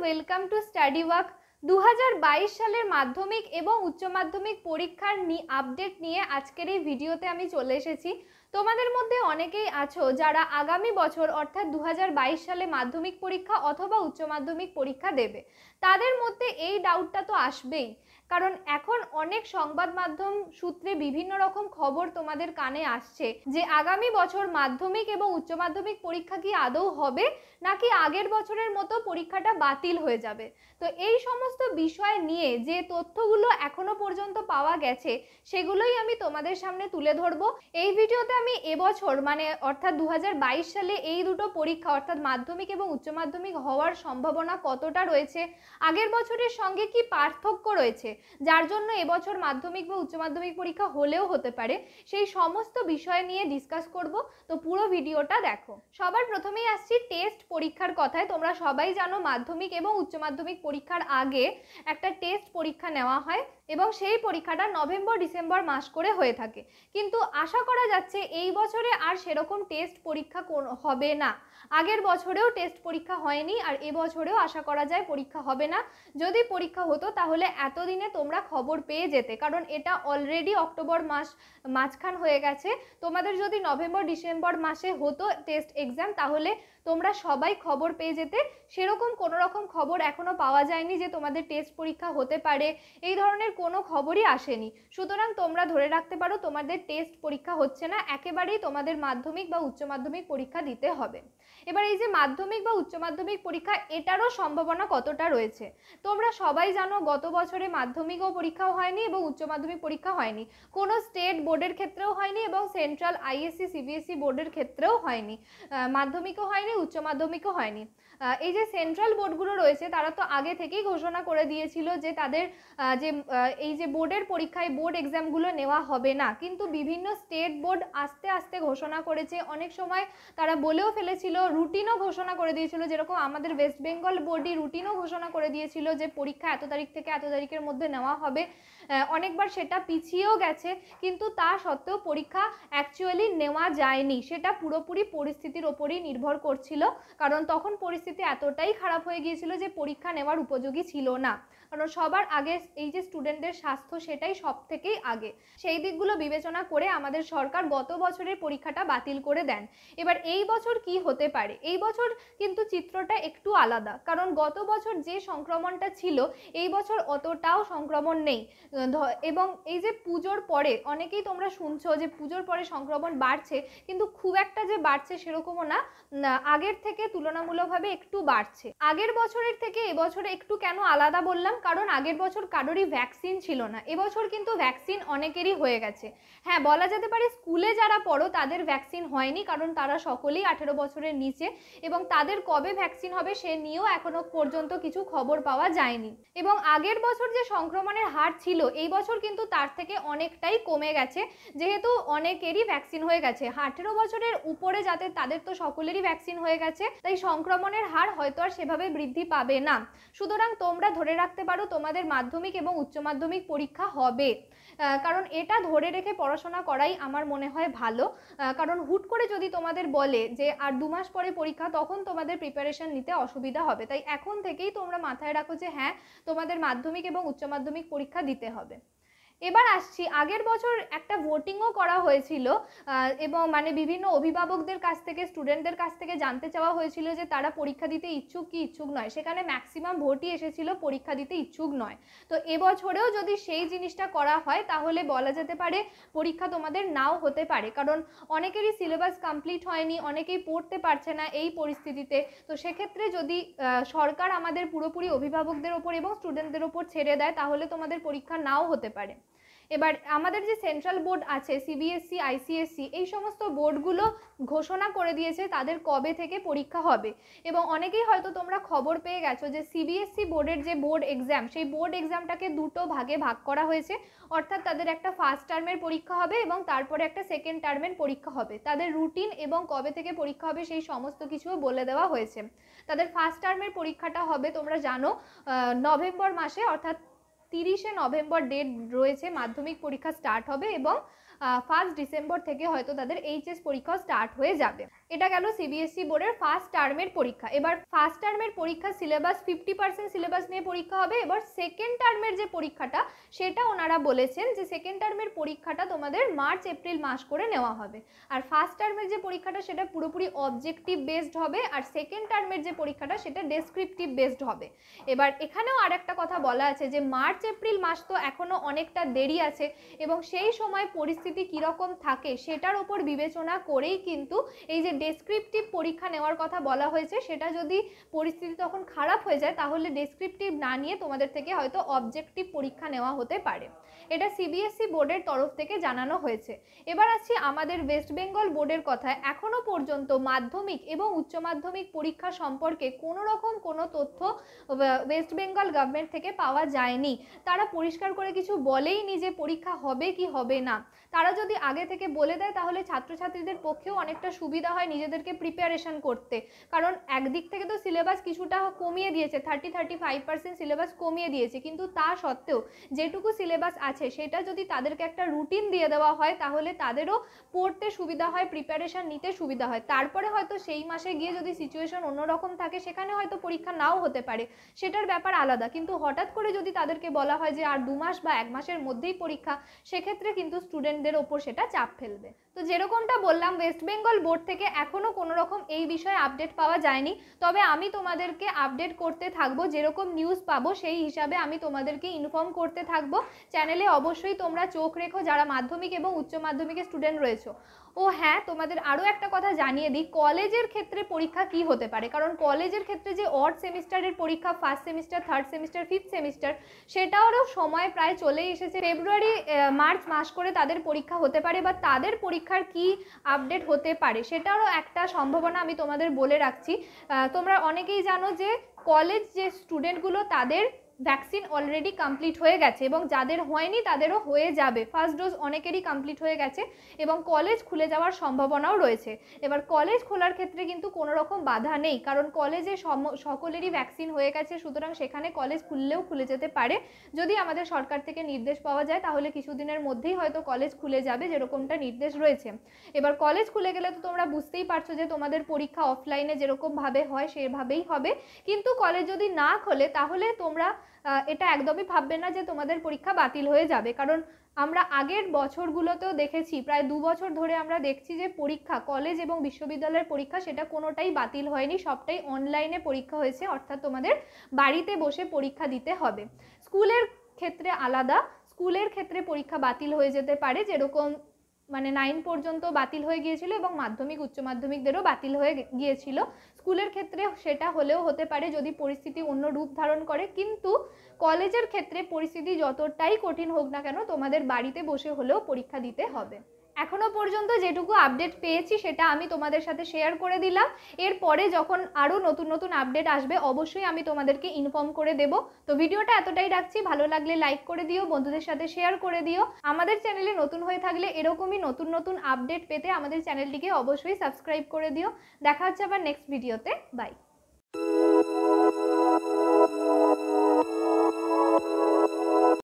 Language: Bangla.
ওয়েলকাম টু স্টাডি ওয়ার্ক দু সালের মাধ্যমিক এবং উচ্চ মাধ্যমিক পরীক্ষার আপডেট নিয়ে আজকের এই ভিডিওতে আমি চলে এসেছি তোমাদের মধ্যে অনেকেই আছো যারা আগামী বছর অর্থাৎ দু সালে মাধ্যমিক পরীক্ষা অথবা উচ্চ মাধ্যমিক পরীক্ষা দেবে তাদের মধ্যে এই ডাউটটা তো আসবেই কারণ এখন অনেক সংবাদ মাধ্যম সূত্রে বিভিন্ন রকম খবর তোমাদের কানে আসছে যে আগামী বছর মাধ্যমিক এবং উচ্চ মাধ্যমিক পরীক্ষা কি আদৌ হবে নাকি আগের বছরের মতো পরীক্ষাটা বাতিল হয়ে যাবে তো এই সমস্ত বিষয় নিয়ে যে তথ্যগুলো এখনো পর্যন্ত পাওয়া গেছে সেগুলোই আমি তোমাদের সামনে তুলে ধরবো এই ভিডিওতে আমি এবছর মানে অর্থাৎ দু সালে এই দুটো পরীক্ষা অর্থাৎ মাধ্যমিক এবং উচ্চ মাধ্যমিক হওয়ার সম্ভাবনা কতটা রয়েছে আগের বছরের সঙ্গে কি পার্থক্য রয়েছে যার জন্য এবছর মাধ্যমিক বা উচ্চ মাধ্যমিক পরীক্ষা হলেও হতে পারে সেই সমস্ত বিষয় নিয়ে ডিসকাস করব তো পুরো ভিডিওটা দেখো সবার প্রথমেই আসছি টেস্ট পরীক্ষার কথায় তোমরা সবাই জানো মাধ্যমিক এবং উচ্চ মাধ্যমিক পরীক্ষার আগে একটা টেস্ট পরীক্ষা নেওয়া হয় এবং সেই পরীক্ষাটা নভেম্বর ডিসেম্বর মাস করে হয়ে থাকে কিন্তু আশা করা যাচ্ছে এই বছরে আর সেরকম টেস্ট পরীক্ষা হবে না আগের বছরেও টেস্ট পরীক্ষা হয়নি আর এবছরেও আশা করা যায় পরীক্ষা হবে না যদি পরীক্ষা হতো তাহলে এতদিনে তোমরা খবর পেয়ে যেতে কারণ এটা অলরেডি অক্টোবর মাস মাঝখান হয়ে গেছে তোমাদের যদি নভেম্বর ডিসেম্বর মাসে হতো টেস্ট এক্সাম তাহলে তোমরা সবাই খবর পেয়ে যেতে সেরকম কোনো রকম খবর এখনও পাওয়া যায়নি যে তোমাদের টেস্ট পরীক্ষা হতে পারে এই ধরনের কোনো খবরই আসেনি সুতরাং তোমরা ধরে রাখতে পারো তোমাদের টেস্ট পরীক্ষা হচ্ছে না একেবারেই তোমাদের মাধ্যমিক বা উচ্চ মাধ্যমিক পরীক্ষা দিতে হবে এবার এই যে মাধ্যমিক বা উচ্চ মাধ্যমিক পরীক্ষা এটারও সম্ভাবনা কতটা রয়েছে তোমরা সবাই জানো গত বছরে মাধ্যমিকও পরীক্ষাও হয়নি এবং উচ্চ মাধ্যমিক পরীক্ষা হয়নি কোনো স্টেট বোর্ডের ক্ষেত্রেও হয়নি এবং সেন্ট্রাল আইএসসি সিবিএসসি বোর্ডের ক্ষেত্রেও হয়নি মাধ্যমিকও হয়নি উচ্চ মাধ্যমিকও হয়নি এই যে সেন্ট্রাল বোর্ডগুলো রয়েছে তারা তো আগে থেকেই ঘোষণা করে দিয়েছিল যে তাদের যে এই যে বোর্ডের পরীক্ষায় বোর্ড এক্সামগুলো নেওয়া হবে না কিন্তু বিভিন্ন স্টেট বোর্ড আস্তে আস্তে ঘোষণা করেছে অনেক সময় তারা বলেও ফেলেছিল রুটিনও ঘোষণা করে দিয়েছিল যেরকম আমাদের ওয়েস্ট বেঙ্গল বোর্ডই রুটিনও ঘোষণা করে দিয়েছিল যে পরীক্ষা এত তারিখ থেকে এত তারিখের মধ্যে নেওয়া হবে অনেকবার সেটা পিছিয়েও গেছে কিন্তু তা সত্ত্বেও পরীক্ষা অ্যাকচুয়ালি নেওয়া যায়নি সেটা পুরোপুরি পরিস্থিতির ওপরই নির্ভর করছিল কারণ তখন পরিস্থিতি এতটাই খারাপ হয়ে গিয়েছিল যে পরীক্ষা নেওয়ার উপযোগী ছিল না কারণ সবার আগে এই যে স্টুডেন্টদের স্বাস্থ্য সেটাই সব থেকেই আগে সেই দিকগুলো বিবেচনা করে আমাদের সরকার গত বছরের পরীক্ষাটা বাতিল করে দেন এবার এই বছর কি হতে পারে এই বছর কিন্তু চিত্রটা একটু আলাদা কারণ গত বছর যে সংক্রমণটা ছিল এই বছর অতটাও সংক্রমণ নেই এবং এই যে পুজোর পরে অনেকেই তোমরা শুনছো যে পুজোর পরে সংক্রমণ বাড়ছে কিন্তু খুব একটা যে বাড়ছে সেরকমও না আগের থেকে তুলনামূলকভাবে একটু বাড়ছে আগের বছরের থেকে এবছরে একটু কেন আলাদা বললাম কারণ আগের বছর কারোরই ভ্যাকসিন ছিল না এবছর কিন্তু ভ্যাকসিন অনেকেরই হয়ে গেছে হ্যাঁ বলা যেতে পারে স্কুলে যারা পড়ো তাদের ভ্যাকসিন হয়নি কারণ তারা সকলেই আঠেরো বছরের নিচে এবং তাদের কবে ভ্যাকসিন হবে সে নিয়েও এখনো পর্যন্ত কিছু খবর পাওয়া যায়নি এবং আগের বছর যে সংক্রমণের হার ছিল এই বছর কিন্তু তার থেকে অনেকটাই কমে গেছে যেহেতু অনেকেরই ভ্যাকসিন হয়ে গেছে আঠেরো বছরের উপরে যাতে তাদের তো সকলেরই ভ্যাকসিন হয়ে গেছে তাই সংক্রমণের হার হয়তো আর সেভাবে বৃদ্ধি পাবে না সুতরাং তোমরা ধরে রাখতে পারো তোমাদের মাধ্যমিক এবং উচ্চ মাধ্যমিক পরীক্ষা হবে কারণ এটা ধরে রেখে পড়াশোনা করাই আমার মনে হয় ভালো কারণ হুট করে যদি তোমাদের বলে যে আর দু মাস পরে পরীক্ষা তখন তোমাদের প্রিপারেশন নিতে অসুবিধা হবে তাই এখন থেকেই তোমরা মাথায় রাখো যে হ্যাঁ তোমাদের মাধ্যমিক এবং উচ্চ মাধ্যমিক পরীক্ষা দিতে হবে abi. এবার আসছি আগের বছর একটা ভোটিংও করা হয়েছিল এবং মানে বিভিন্ন অভিভাবকদের কাছ থেকে স্টুডেন্টদের কাছ থেকে জানতে চাওয়া হয়েছিল যে তারা পরীক্ষা দিতে ইচ্ছুক কি ইচ্ছুক নয় সেখানে ম্যাক্সিমাম ভোটই এসেছিল পরীক্ষা দিতে ইচ্ছুক নয় তো এবছরেও যদি সেই জিনিসটা করা হয় তাহলে বলা যেতে পারে পরীক্ষা তোমাদের নাও হতে পারে কারণ অনেকেরই সিলেবাস কমপ্লিট হয়নি অনেকেই পড়তে পারছে না এই পরিস্থিতিতে তো সেক্ষেত্রে যদি সরকার আমাদের পুরোপুরি অভিভাবকদের ওপর এবং স্টুডেন্টদের ওপর ছেড়ে দেয় তাহলে তোমাদের পরীক্ষা নাও হতে পারে এবার আমাদের যে সেন্ট্রাল বোর্ড আছে সিবিএসসি আইসিএসসি e, e, এই সমস্ত বোর্ডগুলো ঘোষণা করে দিয়েছে তাদের কবে থেকে পরীক্ষা হবে এবং অনেকেই হয়তো তোমরা খবর পেয়ে গেছো যে সিবিএসসি e বোর্ডের যে বোর্ড এক্সাম সেই বোর্ড এক্সামটাকে দুটো ভাগে ভাগ করা হয়েছে অর্থাৎ তাদের একটা ফার্স্ট টার্মের পরীক্ষা হবে এবং তারপরে একটা সেকেন্ড টার্মের পরীক্ষা হবে তাদের রুটিন এবং কবে থেকে পরীক্ষা হবে সেই সমস্ত কিছুও বলে দেওয়া হয়েছে তাদের ফার্স্ট টার্মের পরীক্ষাটা হবে তোমরা জানো নভেম্বর মাসে অর্থাৎ তিরিশে নভেম্বর ডেট রয়েছে মাধ্যমিক পরীক্ষা স্টার্ট হবে এবং ফার্স্ট ডিসেম্বর থেকে হয়তো তাদের এইচএস পরীক্ষা স্টার্ট হয়ে যাবে এটা গেল সিবিএসই e বোর্ডের ফার্স্ট টার্মের পরীক্ষা এবার ফার্স্ট টার্মের পরীক্ষা সিলেবাস ফিফটি পার্সেন্ট সিলেবাস নিয়ে পরীক্ষা হবে এবার সেকেন্ড টার্মের যে পরীক্ষাটা সেটা ওনারা বলেছেন যে সেকেন্ড টার্মের পরীক্ষাটা তোমাদের মার্চ এপ্রিল মাস করে নেওয়া হবে আর ফার্স্ট টার্মের যে পরীক্ষাটা সেটা পুরোপুরি অবজেক্টিভ বেসড হবে আর সেকেন্ড টার্মের যে পরীক্ষাটা সেটা ডেসক্রিপটিভ বেসড হবে এবার এখানেও আর একটা কথা বলা আছে যে মার্চ এপ্রিল মাস তো এখনও অনেকটা দেরি আছে এবং সেই সময় পরিস্থিতি কীরকম থাকে সেটার ওপর বিবেচনা করেই কিন্তু এই যে ডেসক্রিপটিভ পরীক্ষা নেওয়ার কথা বলা হয়েছে সেটা যদি পরিস্থিতি তখন খারাপ হয়ে যায় তাহলে ডেসক্রিপটিভ না নিয়ে তোমাদের থেকে হয়তো অবজেক্টিভ পরীক্ষা নেওয়া হতে পারে এটা সিবিএসই e বোর্ডের তরফ থেকে জানানো হয়েছে এবার আসছি আমাদের ওয়েস্ট বেঙ্গল বোর্ডের কথায় এখনও পর্যন্ত মাধ্যমিক এবং উচ্চ মাধ্যমিক পরীক্ষা সম্পর্কে কোনো রকম কোনো তথ্য ওয়েস্ট বেঙ্গল গভর্নমেন্ট থেকে পাওয়া যায়নি তারা পরিষ্কার করে কিছু বলেইনি যে পরীক্ষা হবে কি হবে না তারা যদি আগে থেকে বলে দেয় তাহলে ছাত্রছাত্রীদের পক্ষেও অনেকটা সুবিধা হয় নিজেদেরকে প্রিপারেশন করতে কারণ একদিক থেকে তো সিলেবাস কিছুটা কমিয়ে দিয়েছে thirty thirty five percent syllabus কমিয়ে দিয়েছে কিন্তু তা সত্ত্বেও যেটুকু সিলেবাস আছে সেটা যদি তাদেরকে একটা রুটিন দিয়ে দেওয়া হয় তাহলে তাদেরও পড়তে সুবিধা হয় প্রিপারেশান নিতে সুবিধা হয় তারপরে হয়তো সেই মাসে গিয়ে যদি সিচুয়েশন অন্যরকম থাকে সেখানে হয়তো পরীক্ষা নাও হতে পারে সেটার ব্যাপার আলাদা কিন্তু হঠাৎ করে যদি তাদেরকে বলা হয় যে আর দু মাস বা এক মাসের মধ্যেই পরীক্ষা সেক্ষেত্রে কিন্তু স্টুডেন্ট স্টুডেন্টদের ওপর সেটা চাপ ফেলবে তো যেরকমটা বললাম ওয়েস্ট বেঙ্গল বোর্ড থেকে এখনও কোনো রকম এই বিষয়ে আপডেট পাওয়া যায়নি তবে আমি তোমাদেরকে আপডেট করতে থাকবো যেরকম নিউজ পাবো সেই হিসাবে আমি তোমাদেরকে ইনফর্ম করতে থাকবো চ্যানেলে অবশ্যই তোমরা চোখ রেখো যারা মাধ্যমিক এবং উচ্চ মাধ্যমিকের স্টুডেন্ট রয়েছে ও হ্যাঁ তোমাদের আরও একটা কথা জানিয়ে দিই কলেজের ক্ষেত্রে পরীক্ষা কি হতে পারে কারণ কলেজের ক্ষেত্রে যে অর্ড সেমিস্টারের পরীক্ষা first semester third semester fifth semester সেটারও সময় প্রায় চলে এসেছে ফেব্রুয়ারি মার্চ মাস করে তাদের পরীক্ষা হতে পারে বা তাদের পরীক্ষার কি আপডেট হতে পারে সেটারও একটা সম্ভাবনা আমি তোমাদের বলে রাখছি তোমরা অনেকেই জানো যে কলেজ যে স্টুডেন্টগুলো তাদের ভ্যাকসিন অলরেডি কমপ্লিট হয়ে গেছে এবং যাদের হয়নি তাদেরও হয়ে যাবে ফার্স্ট ডোজ অনেকেরই কমপ্লিট হয়ে গেছে এবং কলেজ খুলে যাওয়ার সম্ভাবনাও রয়েছে এবার কলেজ খোলার ক্ষেত্রে কিন্তু কোনো রকম বাধা নেই কারণ কলেজে সকলেরই ভ্যাকসিন হয়ে গেছে সুতরাং সেখানে কলেজ খুললেও খুলে যেতে পারে যদি আমাদের সরকার থেকে নির্দেশ পাওয়া যায় তাহলে কিছুদিনের মধ্যেই হয়তো কলেজ খুলে যাবে যেরকমটা নির্দেশ রয়েছে এবার কলেজ খুলে গেলে তো তোমরা বুঝতেই পারছো যে তোমাদের পরীক্ষা অফলাইনে যেরকমভাবে হয় সেভাবেই হবে কিন্তু কলেজ যদি না খোলে তাহলে তোমরা এটা একদমই ভাববে না যে তোমাদের পরীক্ষা বাতিল হয়ে যাবে কারণ আমরা আগের বছরগুলোতেও দেখেছি প্রায় দু বছর ধরে আমরা দেখছি যে পরীক্ষা কলেজ এবং বিশ্ববিদ্যালয়ের পরীক্ষা সেটা কোনোটাই বাতিল হয়নি সবটাই অনলাইনে পরীক্ষা হয়েছে অর্থাৎ তোমাদের বাড়িতে বসে পরীক্ষা দিতে হবে স্কুলের ক্ষেত্রে আলাদা স্কুলের ক্ষেত্রে পরীক্ষা বাতিল হয়ে যেতে পারে যেরকম মানে নাইন পর্যন্ত বাতিল হয়ে গিয়েছিল এবং মাধ্যমিক উচ্চ মাধ্যমিকদেরও বাতিল হয়ে গিয়েছিল স্কুলের ক্ষেত্রে সেটা হলেও হতে পারে যদি পরিস্থিতি অন্য রূপ ধারণ করে কিন্তু কলেজের ক্ষেত্রে পরিস্থিতি যতটাই কঠিন হোক না কেন তোমাদের বাড়িতে বসে হলেও পরীক্ষা দিতে হবে এখনও পর্যন্ত যেটুকু আপডেট পেয়েছি সেটা আমি তোমাদের সাথে শেয়ার করে দিলাম এরপরে যখন আরও নতুন নতুন আপডেট আসবে অবশ্যই আমি তোমাদেরকে ইনফর্ম করে দেব তো ভিডিওটা এতটাই রাখছি ভালো লাগলে লাইক করে দিও বন্ধুদের সাথে শেয়ার করে দিও আমাদের চ্যানেলে নতুন হয়ে থাকলে এরকমই নতুন নতুন আপডেট পেতে আমাদের চ্যানেলটিকে অবশ্যই সাবস্ক্রাইব করে দিও দেখা হচ্ছে আবার নেক্সট ভিডিওতে বাই